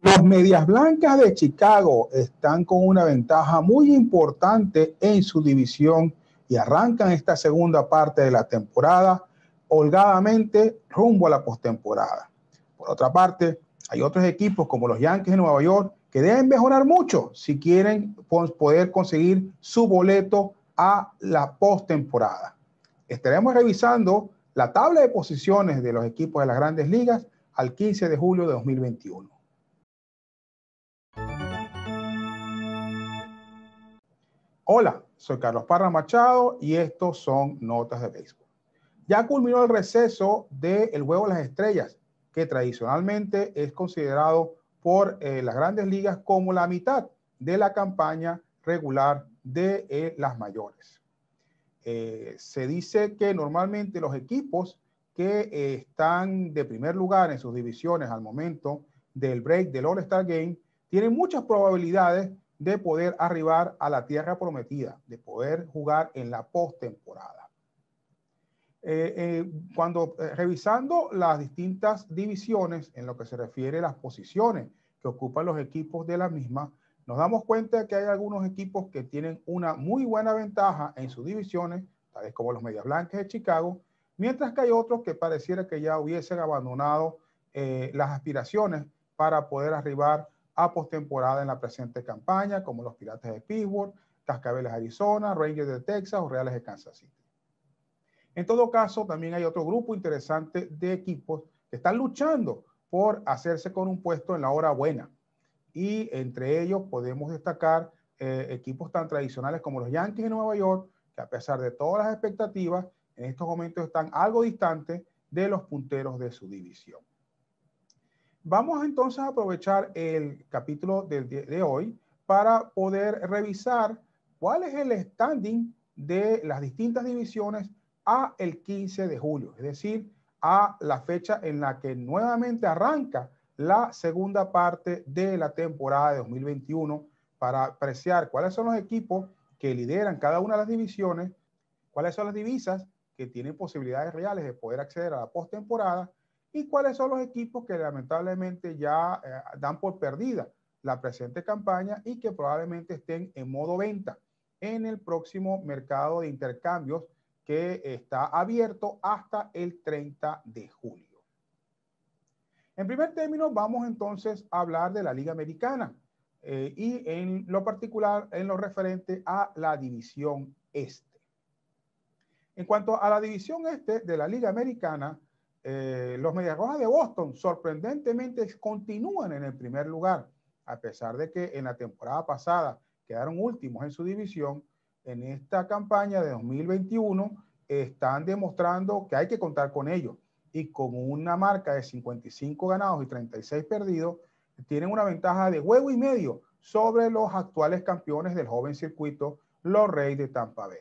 Los Medias Blancas de Chicago están con una ventaja muy importante en su división y arrancan esta segunda parte de la temporada holgadamente rumbo a la postemporada. Por otra parte, hay otros equipos como los Yankees de Nueva York que deben mejorar mucho si quieren poder conseguir su boleto a la postemporada. Estaremos revisando la tabla de posiciones de los equipos de las grandes ligas al 15 de julio de 2021. Hola, soy Carlos Parra Machado y estos son Notas de Béisbol. Ya culminó el receso del de Juego de las Estrellas, que tradicionalmente es considerado por eh, las grandes ligas como la mitad de la campaña regular de eh, las mayores. Eh, se dice que normalmente los equipos que están de primer lugar en sus divisiones al momento del break del All-Star Game tienen muchas probabilidades de poder arribar a la tierra prometida, de poder jugar en la postemporada. Eh, eh cuando eh, revisando las distintas divisiones en lo que se refiere a las posiciones que ocupan los equipos de la misma, nos damos cuenta de que hay algunos equipos que tienen una muy buena ventaja en sus divisiones, tal vez como los Medias Blancas de Chicago, mientras que hay otros que pareciera que ya hubiesen abandonado eh, las aspiraciones para poder arribar a postemporada en la presente campaña, como los Pirates de Pittsburgh, Cascabeles Arizona, Rangers de Texas o Reales de Kansas City. En todo caso, también hay otro grupo interesante de equipos que están luchando por hacerse con un puesto en la hora buena. Y entre ellos podemos destacar eh, equipos tan tradicionales como los Yankees de Nueva York, que a pesar de todas las expectativas, en estos momentos están algo distantes de los punteros de su división. Vamos entonces a aprovechar el capítulo de hoy para poder revisar cuál es el standing de las distintas divisiones a el 15 de julio, es decir, a la fecha en la que nuevamente arranca la segunda parte de la temporada de 2021 para apreciar cuáles son los equipos que lideran cada una de las divisiones, cuáles son las divisas que tienen posibilidades reales de poder acceder a la postemporada y cuáles son los equipos que lamentablemente ya eh, dan por perdida la presente campaña y que probablemente estén en modo venta en el próximo mercado de intercambios que está abierto hasta el 30 de julio. En primer término, vamos entonces a hablar de la Liga Americana eh, y en lo particular en lo referente a la División Este. En cuanto a la División Este de la Liga Americana, eh, los Medias Rojas de Boston sorprendentemente continúan en el primer lugar, a pesar de que en la temporada pasada quedaron últimos en su división. En esta campaña de 2021 están demostrando que hay que contar con ellos y con una marca de 55 ganados y 36 perdidos, tienen una ventaja de huevo y medio sobre los actuales campeones del joven circuito, los Reyes de Tampa Bay.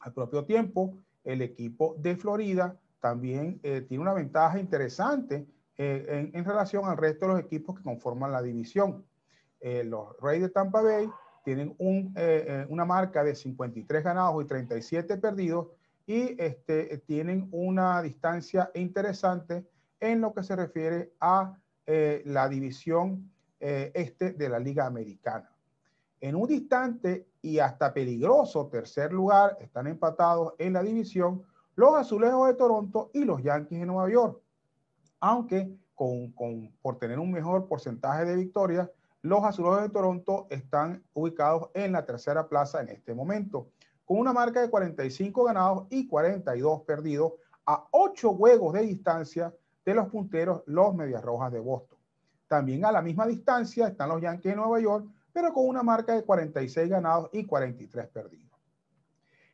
Al propio tiempo, el equipo de Florida también eh, tiene una ventaja interesante eh, en, relación al resto de los equipos que conforman la división. Eh, los Reyes de Tampa Bay tienen una marca de 53 ganados y 37 perdidos y este, tienen una distancia interesante en lo que se refiere a la división este de la Liga Americana. En un distante y hasta peligroso tercer lugar están empatados en la división los Azulejos de Toronto y los Yankees de Nueva York. Aunque con, por tener un mejor porcentaje de victorias, los Azulejos de Toronto están ubicados en la tercera plaza en este momento, con una marca de 45 ganados y 42 perdidos a 8 juegos de distancia de los punteros, los Medias Rojas de Boston. También a la misma distancia están los Yankees de Nueva York, pero con una marca de 46 ganados y 43 perdidos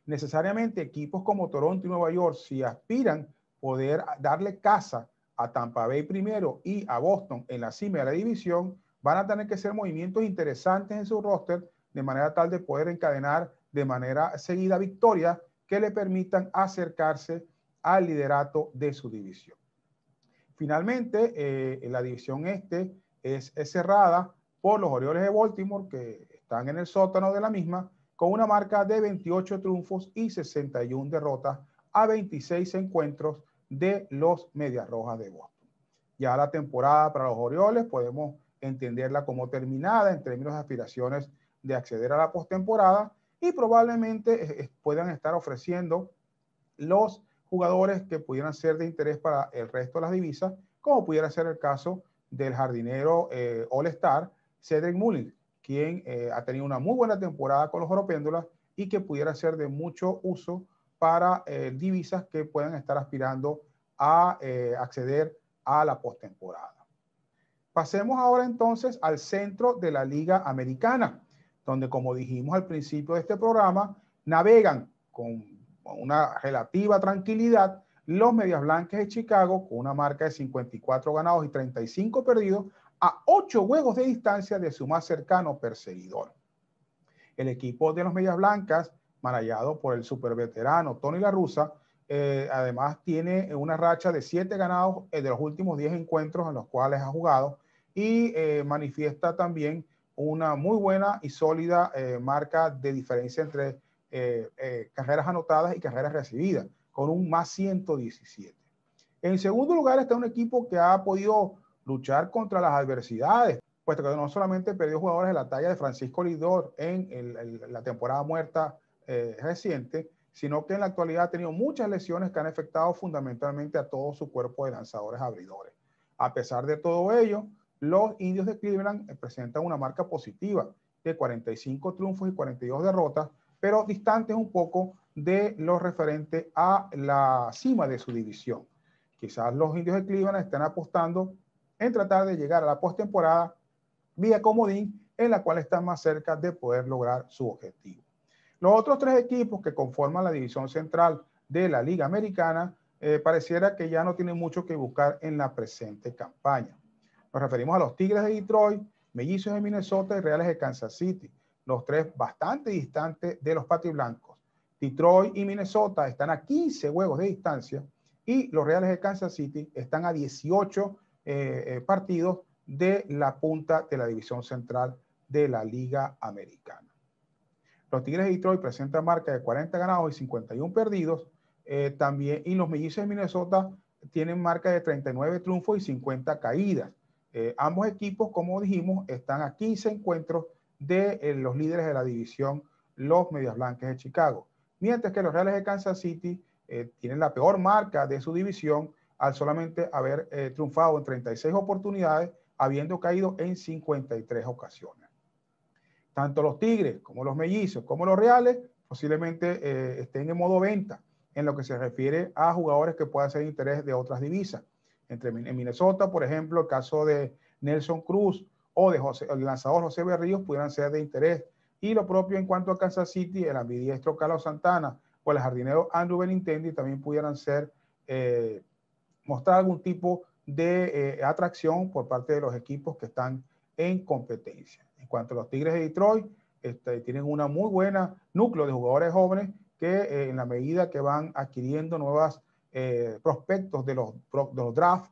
necesariamente equipos como Toronto y Nueva York, si aspiran poder darle casa a Tampa Bay primero y a Boston en la cima de la división, van a tener que hacer movimientos interesantes en su roster de manera tal de poder encadenar de manera seguida victorias que le permitan acercarse al liderato de su división. Finalmente, eh, la división este es, es cerrada por los Orioles de Baltimore, que están en el sótano de la misma, con una marca de 28 triunfos y 61 derrotas a 26 encuentros de los Medias Rojas de Boston. Ya la temporada para los Orioles podemos entenderla como terminada en términos de aspiraciones de acceder a la postemporada y probablemente eh, eh, puedan estar ofreciendo los jugadores que pudieran ser de interés para el resto de las divisas, como pudiera ser el caso del jardinero eh, All-Star Cedric Mullins, quien eh, ha tenido una muy buena temporada con los oropéndulas y que pudiera ser de mucho uso para eh, divisas que puedan estar aspirando a eh, acceder a la postemporada. Pasemos ahora entonces al centro de la Liga Americana, donde como dijimos al principio de este programa, navegan con una relativa tranquilidad los Medias Blancas de Chicago con una marca de 54 ganados y 35 perdidos, a ocho juegos de distancia de su más cercano perseguidor. El equipo de los Medias Blancas, manallado por el superveterano Tony La Russa, eh, además tiene una racha de siete ganados de los últimos diez encuentros en los cuales ha jugado y eh, manifiesta también una muy buena y sólida eh, marca de diferencia entre carreras anotadas y carreras recibidas, con un más 117. En segundo lugar está un equipo que ha podido luchar contra las adversidades, puesto que no solamente perdió jugadores de la talla de Francisco Lidor en la temporada muerta eh, reciente, sino que en la actualidad ha tenido muchas lesiones que han afectado fundamentalmente a todo su cuerpo de lanzadores abridores. A pesar de todo ello, los indios de Cleveland eh, presentan una marca positiva de 45 triunfos y 42 derrotas, pero distantes un poco de lo referente a la cima de su división. Quizás los indios de Cleveland están apostando en tratar de llegar a la postemporada vía comodín, en la cual están más cerca de poder lograr su objetivo. Los otros tres equipos que conforman la división central de la Liga Americana eh, pareciera que ya no tienen mucho que buscar en la presente campaña. Nos referimos a los Tigres de Detroit, Mellizos de Minnesota y Reales de Kansas City, los tres bastante distantes de los Blancos. Detroit y Minnesota están a 15 juegos de distancia y los Reales de Kansas City están a 18 eh, eh, partidos de la punta de la división central de la Liga Americana. Los Tigres de Detroit presentan marca de 40 ganados y 51 perdidos. Eh, también, y los Mellizos de Minnesota tienen marca de 39 triunfos y 50 caídas. ambos equipos, como dijimos, están a 15 encuentros de los líderes de la división, los Medias Blancas de Chicago. Mientras que los Reales de Kansas City tienen la peor marca de su división al solamente haber eh, triunfado en 36 oportunidades, habiendo caído en 53 ocasiones. Tanto los Tigres como los Mellizos, como los Reales, posiblemente eh, estén en modo venta en lo que se refiere a jugadores que puedan ser de interés de otras divisas. Entre, en Minnesota, por ejemplo, el caso de Nelson Cruz o de José, el lanzador José Berríos pudieran ser de interés. Y lo propio en cuanto a Kansas City, el ambidiestro Carlos Santana o el jardinero Andrew Benintendi también pudieran ser eh, mostrar algún tipo de eh, atracción por parte de los equipos que están en competencia. En cuanto a los Tigres de Detroit, este, tienen una muy buena núcleo de jugadores jóvenes que eh, en la medida que van adquiriendo nuevos eh, prospectos de los, de los drafts,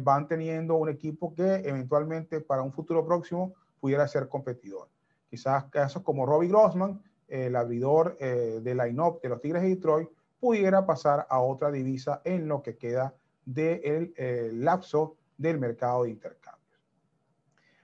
van teniendo un equipo que eventualmente para un futuro próximo pudiera ser competidor. Quizás casos como Robbie Grossman, el abridor de la INOP de los Tigres de Detroit, pudiera pasar a otra divisa en lo que queda del eh, lapso del mercado de intercambios.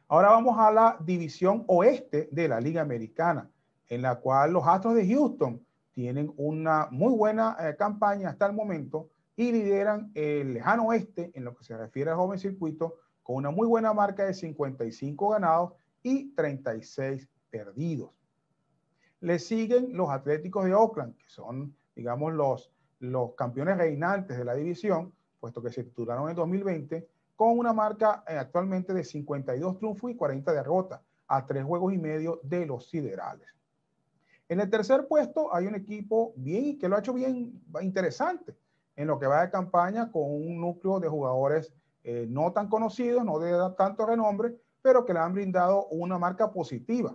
Ahora vamos a la división oeste de la Liga Americana, en la cual los Astros de Houston tienen una muy buena eh, campaña hasta el momento y lideran el lejano oeste en lo que se refiere al joven circuito con una muy buena marca de 55 ganados y 36 perdidos. Le siguen los Atléticos de Oakland, que son, digamos, los, los campeones reinantes de la división, puesto que se titularon en 2020 con una marca eh, actualmente de 52 triunfos y 40 derrotas, a tres juegos y medio de los siderales. En el tercer puesto hay un equipo bien que lo ha hecho bien interesante en lo que va de campaña con un núcleo de jugadores eh, no tan conocidos, no de tanto renombre, pero que le han brindado una marca positiva.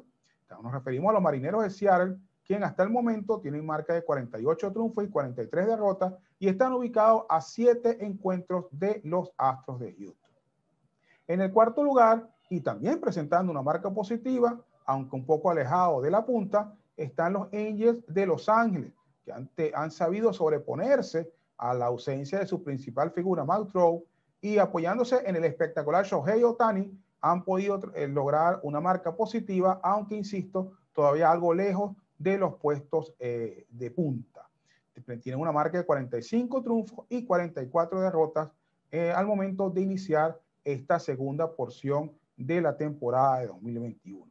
Nos referimos a los marineros de Seattle, quien hasta el momento tienen marca de 48 triunfos y 43 derrotas y están ubicados a siete encuentros de los Astros de Houston. En el cuarto lugar, y también presentando una marca positiva, aunque un poco alejado de la punta, están los Angels de Los Ángeles, que han, han sabido sobreponerse a la ausencia de su principal figura, Matt y apoyándose en el espectacular Shohei Otani, han podido eh, lograr una marca positiva, aunque insisto, todavía algo lejos de los puestos eh, de punta. Este, tienen una marca de 45 triunfos y 44 derrotas eh, al momento de iniciar esta segunda porción de la temporada de 2021.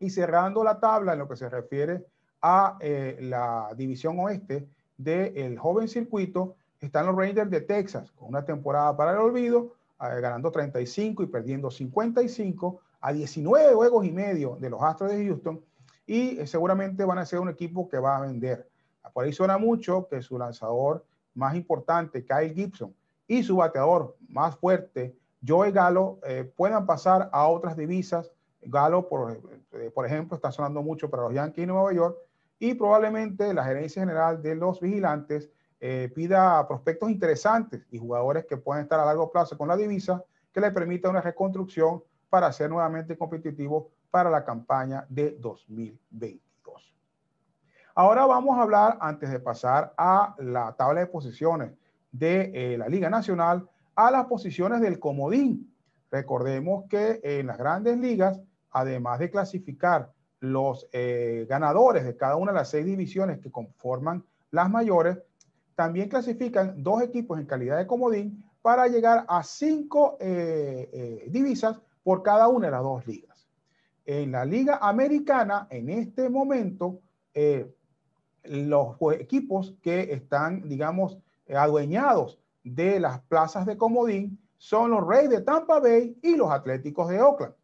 Y cerrando la tabla en lo que se refiere a eh, la división oeste del joven circuito, están los Rangers de Texas, con una temporada para el olvido, eh, ganando 35 y perdiendo 55, a 19 juegos y medio de los Astros de Houston, y seguramente van a ser un equipo que va a vender. Por ahí suena mucho que su lanzador más importante, Kyle Gibson, y su bateador más fuerte, Joey Galo, eh, puedan pasar a otras divisas. Galo, eh, por, ejemplo, está sonando mucho para los Yankees de Nueva York y probablemente la gerencia general de los vigilantes eh, pida prospectos interesantes y jugadores que puedan estar a largo plazo con la divisa que le permita una reconstrucción para ser nuevamente competitivo para la campaña de 2020. Ahora vamos a hablar, antes de pasar a la tabla de posiciones de eh, la Liga Nacional, a las posiciones del comodín. Recordemos que en las grandes ligas, además de clasificar los eh, ganadores de cada una de las seis divisiones que conforman las mayores, también clasifican dos equipos en calidad de comodín para llegar a cinco eh, divisas por cada una de las dos ligas. En la Liga Americana, en este momento, los equipos que están, digamos, eh, adueñados de las plazas de comodín son los Reyes de Tampa Bay y los Atléticos de Oakland.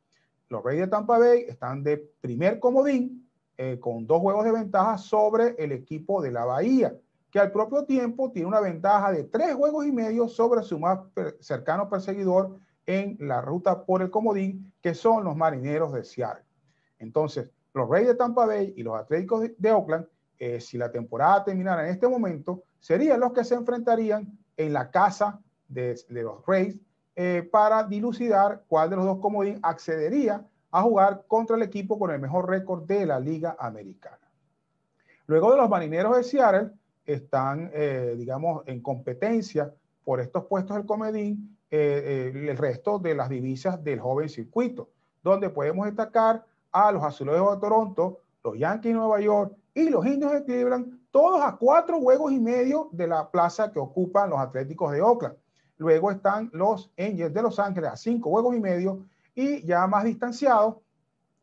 Los Reyes de Tampa Bay están de primer comodín eh, con dos juegos de ventaja sobre el equipo de la Bahía, que al propio tiempo tiene una ventaja de tres juegos y medio sobre su más cercano perseguidor en la ruta por el comodín, que son los Marineros de Seattle. Entonces, los Reyes de Tampa Bay y los Atléticos de Oakland eh, si la temporada terminara en este momento, serían los que se enfrentarían en la casa de, los Rays eh, para dilucidar cuál de los dos comodín accedería a jugar contra el equipo con el mejor récord de la Liga Americana. Luego de los marineros de Seattle, están, eh, digamos, en competencia por estos puestos del comodín el resto de las divisas del joven circuito, donde podemos destacar a los Azulejos de Toronto, los Yankees de Nueva York, y los indios equilibran todos a cuatro juegos y medio de la plaza que ocupan los Atléticos de Oakland. Luego están los Angels de Los Ángeles a cinco juegos y medio y ya más distanciados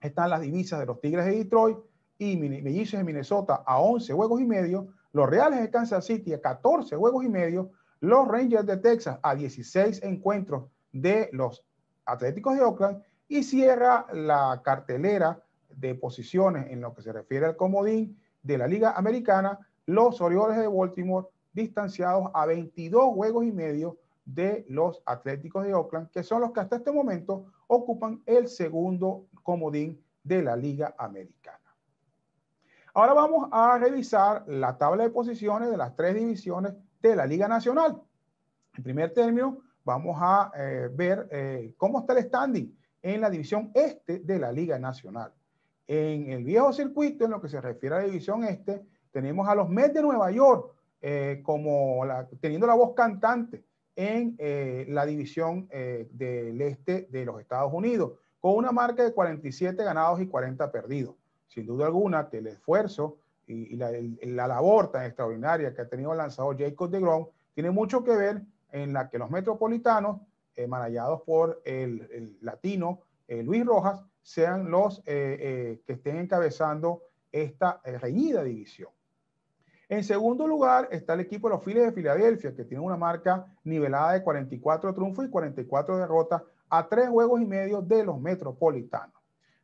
están las divisas de los Tigres de Detroit y Mellizos de Minnesota a once juegos y medio, los Reales de Kansas City a 14 juegos y medio, los Rangers de Texas a dieciséis encuentros de los Atléticos de Oakland y cierra la cartelera de posiciones en lo que se refiere al comodín de la Liga Americana, los Orioles de Baltimore distanciados a 22 juegos y medio de los Atléticos de Oakland, que son los que hasta este momento ocupan el segundo comodín de la Liga Americana. Ahora vamos a revisar la tabla de posiciones de las tres divisiones de la Liga Nacional. En primer término, vamos a eh, ver eh, cómo está el standing en la división este de la Liga Nacional. En el viejo circuito, en lo que se refiere a la división este, tenemos a los Mets de Nueva York eh, como teniendo la voz cantante en eh, la división eh, del este de los Estados Unidos, con una marca de 47 ganados y 40 perdidos. Sin duda alguna que el esfuerzo y, la, labor tan extraordinaria que ha tenido el lanzador Jacob de Grom tiene mucho que ver en la que los metropolitanos, eh, por el, latino Luis Rojas, sean los eh, eh, que estén encabezando esta eh, reñida división. En segundo lugar está el equipo de los Phillies de Filadelfia, que tiene una marca nivelada de 44 triunfos y 44 derrotas a tres juegos y medio de los Metropolitanos.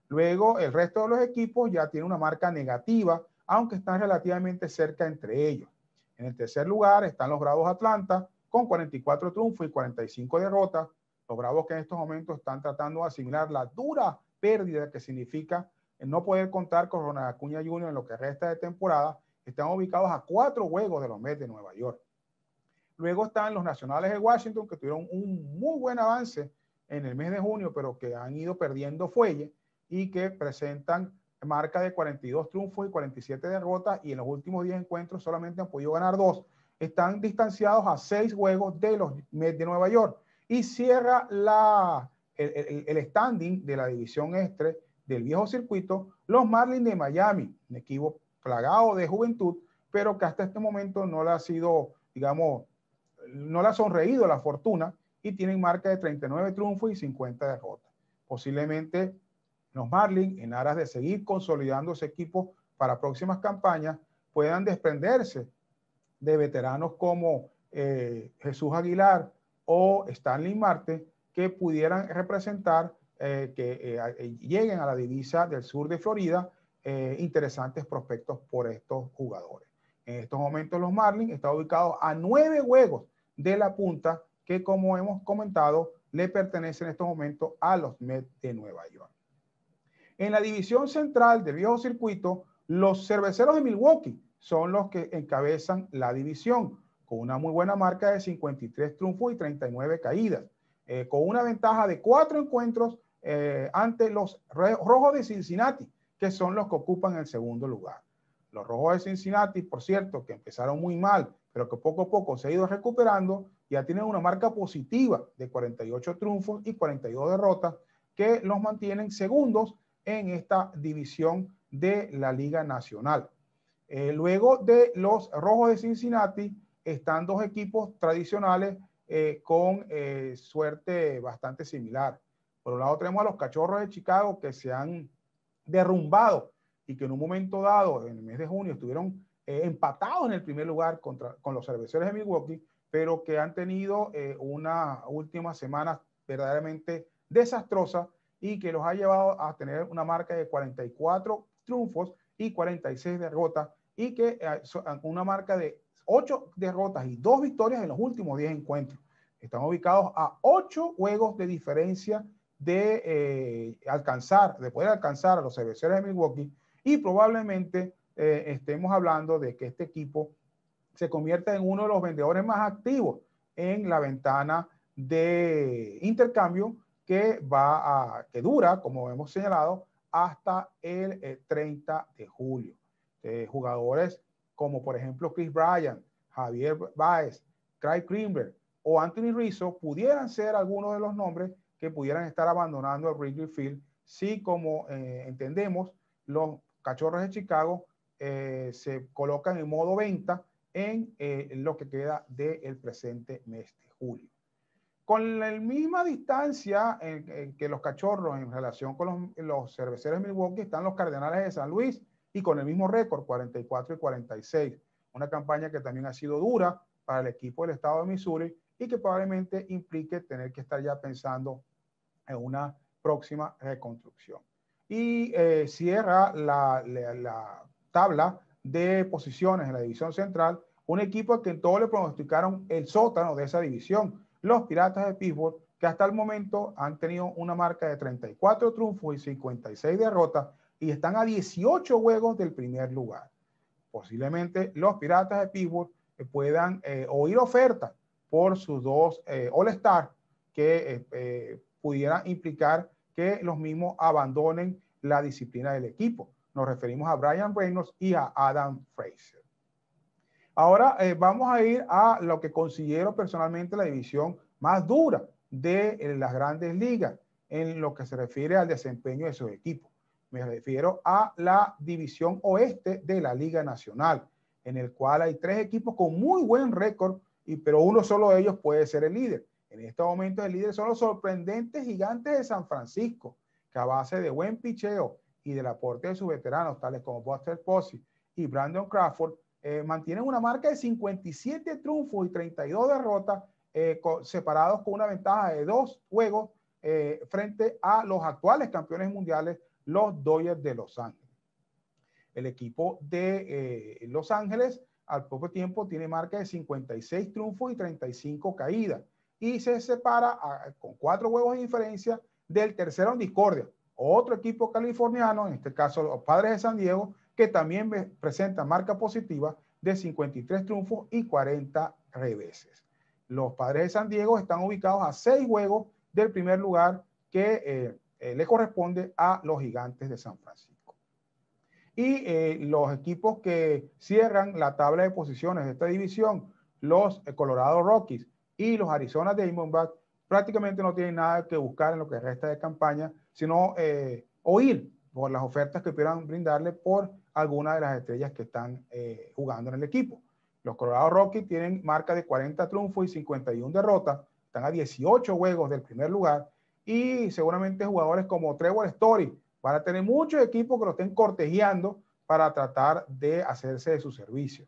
Luego, el resto de los equipos ya tiene una marca negativa, aunque están relativamente cerca entre ellos. En el tercer lugar están los Bravos Atlanta, con 44 triunfos y 45 derrotas. Los Bravos que en estos momentos están tratando de asimilar la dura pérdida que significa no poder contar con Ronald Acuña Jr. en lo que resta de temporada, están ubicados a cuatro juegos de los Mets de Nueva York. Luego están los Nacionales de Washington, que tuvieron un muy buen avance en el mes de junio, pero que han ido perdiendo fuelle y que presentan marca de 42 triunfos y 47 derrotas y en los últimos 10 encuentros solamente han podido ganar dos. Están distanciados a seis juegos de los Mets de Nueva York. Y cierra la el, standing de la división este del viejo circuito, los Marlins de Miami, un equipo plagado de juventud, pero que hasta este momento no le ha sido, digamos, no le ha sonreído la fortuna y tienen marca de 39 triunfos y 50 derrotas. Posiblemente los Marlins, en aras de seguir consolidando ese equipo para próximas campañas, puedan desprenderse de veteranos como eh, Jesús Aguilar o Stanley Marte que pudieran representar, eh, que eh, lleguen a la divisa del sur de Florida, eh, interesantes prospectos por estos jugadores. En estos momentos los Marlins están ubicados a nueve juegos de la punta que, como hemos comentado, le pertenecen en estos momentos a los Mets de Nueva York. En la división central del viejo circuito, los cerveceros de Milwaukee son los que encabezan la división, con una muy buena marca de 53 triunfos y 39 caídas. Eh, con una ventaja de cuatro encuentros eh, ante los Rojos de Cincinnati, que son los que ocupan el segundo lugar. Los Rojos de Cincinnati, por cierto, que empezaron muy mal, pero que poco a poco se ha ido recuperando, ya tienen una marca positiva de 48 triunfos y 42 derrotas que los mantienen segundos en esta división de la Liga Nacional. Eh, luego de los Rojos de Cincinnati están dos equipos tradicionales eh, con eh, suerte bastante similar. Por un lado tenemos a los cachorros de Chicago que se han derrumbado y que en un momento dado, en el mes de junio, estuvieron eh, empatados en el primer lugar contra, con los cerveceros de Milwaukee, pero que han tenido una última semana verdaderamente desastrosa y que los ha llevado a tener una marca de 44 triunfos y 46 derrotas y que una marca de ocho derrotas y dos victorias en los últimos diez encuentros. Están ubicados a ocho juegos de diferencia de eh, alcanzar, de poder alcanzar a los cerveceros de Milwaukee y probablemente eh, estemos hablando de que este equipo se convierta en uno de los vendedores más activos en la ventana de intercambio que va que dura, como hemos señalado, hasta el 30 eh, de julio. jugadores como por ejemplo Chris Bryant Javier Baez, Craig Greenberg o Anthony Rizzo pudieran ser algunos de los nombres que pudieran estar abandonando el Wrigley Field si, como eh, entendemos, los cachorros de Chicago eh, se colocan en modo venta en eh, lo que queda del presente mes de julio. Con la misma distancia que los cachorros en relación con los, los, cerveceros de Milwaukee están los Cardenales de San Luis y con el mismo récord, 44 y 46. Una campaña que también ha sido dura para el equipo del estado de Missouri y que probablemente implique tener que estar ya pensando en una próxima reconstrucción. Y eh, cierra la, tabla de posiciones en la división central, un equipo que en todo le pronosticaron el sótano de esa división, los Piratas de Pittsburgh, que hasta el momento han tenido una marca de 34 triunfos y 56 derrotas y están a 18 juegos del primer lugar posiblemente los Piratas de Pittsburgh eh, puedan eh, oír ofertas por sus dos eh, All-Star que pudieran pudiera implicar que los mismos abandonen la disciplina del equipo. Nos referimos a Brian Reynolds y a Adam Fraser. Ahora vamos a ir a lo que considero personalmente la división más dura de las grandes ligas en lo que se refiere al desempeño de sus equipos. Me refiero a la división oeste de la Liga Nacional, en el cual hay tres equipos con muy buen récord, y, pero uno solo de ellos puede ser el líder. En este momento el líder son los sorprendentes gigantes de San Francisco, que a base de buen picheo y del aporte de sus veteranos, tales como Buster Posey y Brandon Crawford, eh, mantienen una marca de 57 triunfos y 32 derrotas, eh, separados con una ventaja de dos juegos eh, frente a los actuales campeones mundiales, los Dodgers de Los Ángeles. El equipo de eh, Los Ángeles al poco tiempo tiene marca de 56 triunfos y 35 caídas y se separa con cuatro huevos de diferencia del tercero en discordia, otro equipo californiano, en este caso los Padres de San Diego, que también presenta marca positiva de 53 triunfos y 40 reveses. Los Padres de San Diego están ubicados a seis juegos del primer lugar que eh, eh, le corresponde a los gigantes de San Francisco. Y eh, los equipos que cierran la tabla de posiciones de esta división, los eh, Colorado Rockies y los Arizona Diamondbacks, prácticamente no tienen nada que buscar en lo que resta de campaña, sino oír por las ofertas que quieran brindarle por alguna de las estrellas que están jugando en el equipo. Los Colorado Rockies tienen marca de 40 triunfos y 51 derrotas, están a 18 juegos del primer lugar y seguramente jugadores como Trevor Story van a tener muchos equipos que lo estén cortejeando para tratar de hacerse de su servicio.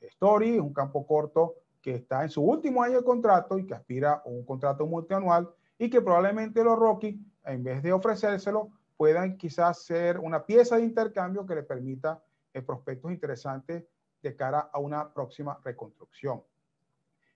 Story es un campo corto que está en su último año de contrato y que aspira a un contrato multianual y que probablemente los Rockies, en vez de ofrecérselo, puedan quizás ser una pieza de intercambio que le permita el eh, prospectos interesantes de cara a una próxima reconstrucción.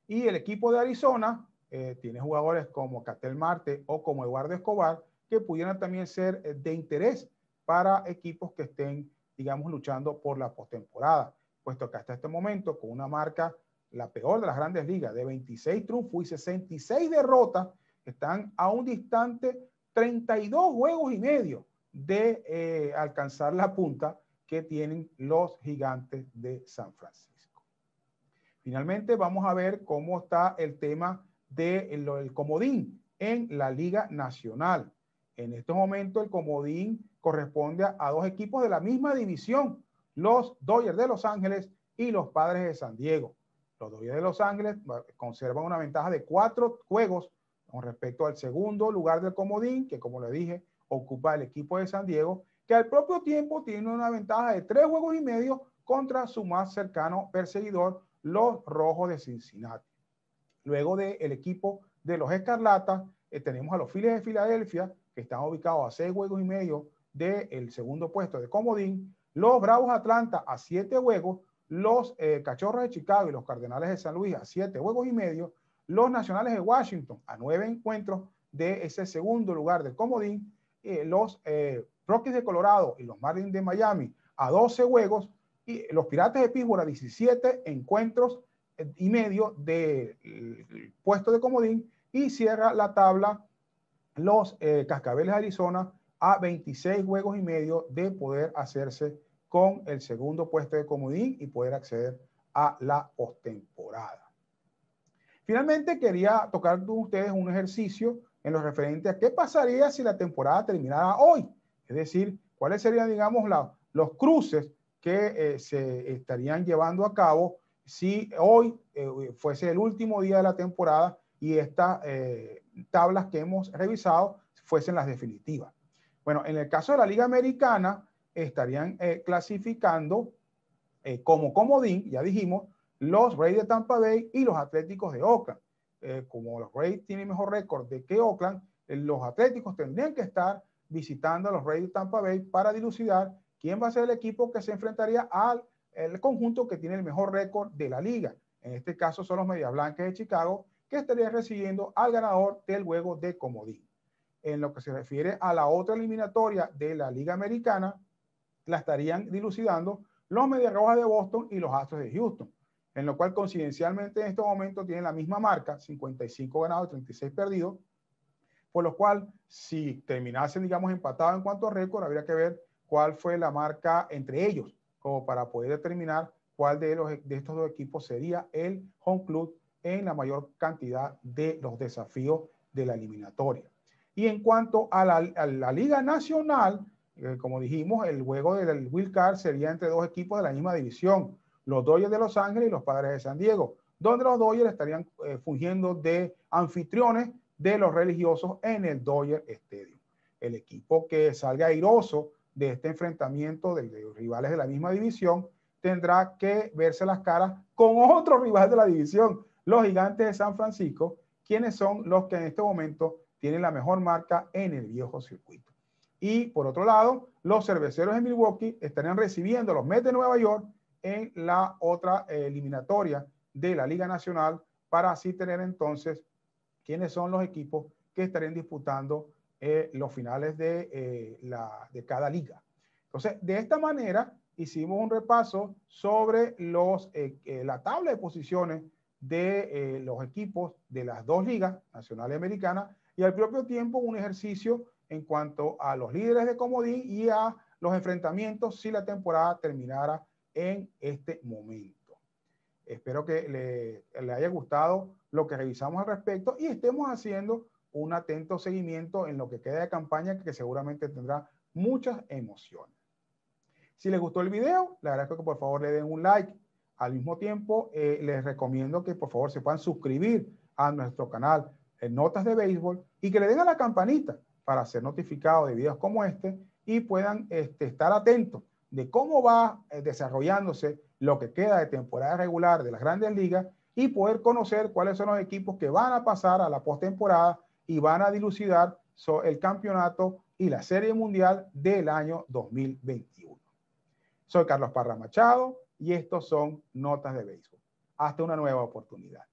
Y el equipo de Arizona, eh, tiene jugadores como Catel Marte o como Eduardo Escobar que pudieran también ser eh, de interés para equipos que estén, digamos, luchando por la postemporada, puesto que hasta este momento con una marca la peor de las grandes ligas, de 26 triunfos y 66 derrotas, están a un distante 32 juegos y medio de eh, alcanzar la punta que tienen los gigantes de San Francisco. Finalmente, vamos a ver cómo está el tema del comodín en la Liga Nacional. En este momento el comodín corresponde a, a dos equipos de la misma división, los Dodgers de Los Ángeles y los Padres de San Diego. Los Dodgers de Los Ángeles conservan una ventaja de cuatro juegos con respecto al segundo lugar del comodín, que como le dije, ocupa el equipo de San Diego, que al propio tiempo tiene una ventaja de tres juegos y medio contra su más cercano perseguidor, los Rojos de Cincinnati. Luego del equipo de los Escarlatas, eh, tenemos a los Phillies de Filadelfia, que están ubicados a seis juegos y medio del segundo puesto de Comodín, los Bravos Atlanta a siete juegos, los eh, Cachorros de Chicago y los Cardenales de San Luis a siete juegos y medio, los Nacionales de Washington a nueve encuentros de ese segundo lugar del Comodín, eh, los Rockies de Colorado y los Marlins de Miami a 12 juegos y los Pirates de Pittsburgh a 17 encuentros y medio del eh, puesto de comodín y cierra la tabla los eh, Cascabeles Arizona a 26 juegos y medio de poder hacerse con el segundo puesto de comodín y poder acceder a la postemporada. Finalmente quería tocar con ustedes un ejercicio en lo referente a qué pasaría si la temporada terminara hoy, es decir, cuáles serían, digamos, los cruces que eh, se estarían llevando a cabo si hoy eh, fuese el último día de la temporada y estas eh, tablas que hemos revisado fuesen las definitivas. Bueno, en el caso de la Liga Americana, estarían eh, clasificando como comodín, ya dijimos, los Rays de Tampa Bay y los Atléticos de Oakland. como los Rays tienen mejor récord de que Oakland, los Atléticos tendrían que estar visitando a los Rays de Tampa Bay para dilucidar quién va a ser el equipo que se enfrentaría al el conjunto que tiene el mejor récord de la liga. En este caso son los Medias Blancas de Chicago, que estarían recibiendo al ganador del juego de comodín. En lo que se refiere a la otra eliminatoria de la Liga Americana, la estarían dilucidando los Medias Rojas de Boston y los Astros de Houston, en lo cual coincidencialmente en estos momentos tienen la misma marca, 55 ganados, 36 perdidos, por lo cual si terminasen, digamos, empatados en cuanto a récord, habría que ver cuál fue la marca entre ellos como para poder determinar cuál de, los, e, estos dos equipos sería el home club en la mayor cantidad de los desafíos de la eliminatoria. Y en cuanto a la, Liga Nacional, eh, como dijimos, el juego del Wild Card sería entre dos equipos de la misma división, los Dodgers de Los Ángeles y los Padres de San Diego, donde los Dodgers estarían eh, fungiendo de anfitriones de los religiosos en el Dodger Stadium. El equipo que salga airoso de este enfrentamiento de, rivales de la misma división, tendrá que verse las caras con otro rival de la división, los gigantes de San Francisco, quienes son los que en este momento tienen la mejor marca en el viejo circuito. Y por otro lado, los cerveceros de Milwaukee estarán recibiendo los Mets de Nueva York en la otra eh, eliminatoria de la Liga Nacional para así tener entonces quiénes son los equipos que estarán disputando eh, los finales eh, de, cada liga. Entonces, de esta manera, hicimos un repaso sobre los, eh, la tabla de posiciones de los equipos de las dos ligas, nacional y americana, y al propio tiempo un ejercicio en cuanto a los líderes de comodín y a los enfrentamientos si la temporada terminara en este momento. Espero que le, haya gustado lo que revisamos al respecto y estemos haciendo un atento seguimiento en lo que queda de campaña que seguramente tendrá muchas emociones. Si les gustó el video, les agradezco que por favor le den un like. Al mismo tiempo, eh, les recomiendo que por favor se puedan suscribir a nuestro canal en Notas de Béisbol y que le den a la campanita para ser notificado de videos como este y puedan este, estar atentos de cómo va eh, desarrollándose lo que queda de temporada regular de las grandes ligas y poder conocer cuáles son los equipos que van a pasar a la postemporada y van a dilucidar el campeonato y la Serie Mundial del año 2021. Soy Carlos Parra Machado y estos son Notas de Béisbol. Hasta una nueva oportunidad.